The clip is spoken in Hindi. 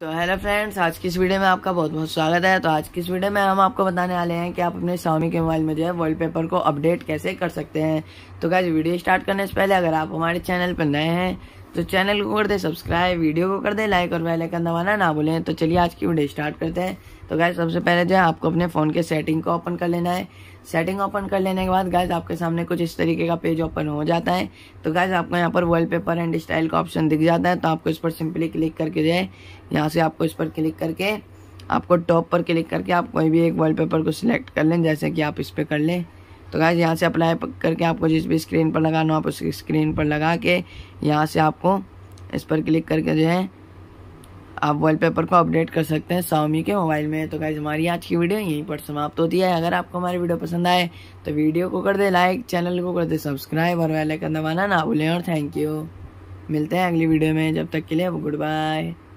तो हेलो फ्रेंड्स आज की इस वीडियो में आपका बहुत बहुत स्वागत है तो आज की इस वीडियो में हम आपको बताने वाले हैं कि आप अपने स्वामी के मोबाइल में जो है वॉलपेपर को अपडेट कैसे कर सकते हैं तो क्या वीडियो स्टार्ट करने से पहले अगर आप हमारे चैनल पर नए हैं तो चैनल को कर दे सब्सक्राइब वीडियो को कर दे लाइक और बेल आइकन दबाना ना भूलें तो चलिए आज की वीडियो स्टार्ट करते हैं तो गाइज सबसे पहले जो है आपको अपने फ़ोन के सेटिंग को ओपन कर लेना है सेटिंग ओपन कर लेने के बाद गाइज आपके सामने कुछ इस तरीके का पेज ओपन हो जाता है तो गाइज आपको यहाँ पर पेपर एंड स्टाइल का ऑप्शन दिख जाता है तो आपको इस पर सिंपली क्लिक करके जो है यहाँ से आपको इस पर क्लिक करके आपको टॉप पर क्लिक करके आप कोई भी एक वॉलपेपर को सिलेक्ट कर लें जैसे कि आप इस पर कर लें तो गाइज यहाँ से अप्लाई करके आपको जिस भी स्क्रीन पर लगाना हो आप उस स्क्रीन पर लगा के यहाँ से आपको इस पर क्लिक करके जो है आप वॉलपेपर को अपडेट कर सकते हैं सावमी के मोबाइल में तो गाइज हमारी आज की वीडियो यहीं पर समाप्त होती है अगर आपको हमारी वीडियो पसंद आए तो वीडियो को कर दे लाइक चैनल को कर दे सब्सक्राइब और वेलाइकन दबाना ना भूलें और थैंक यू मिलते हैं अगली वीडियो में जब तक के लिए गुड बाय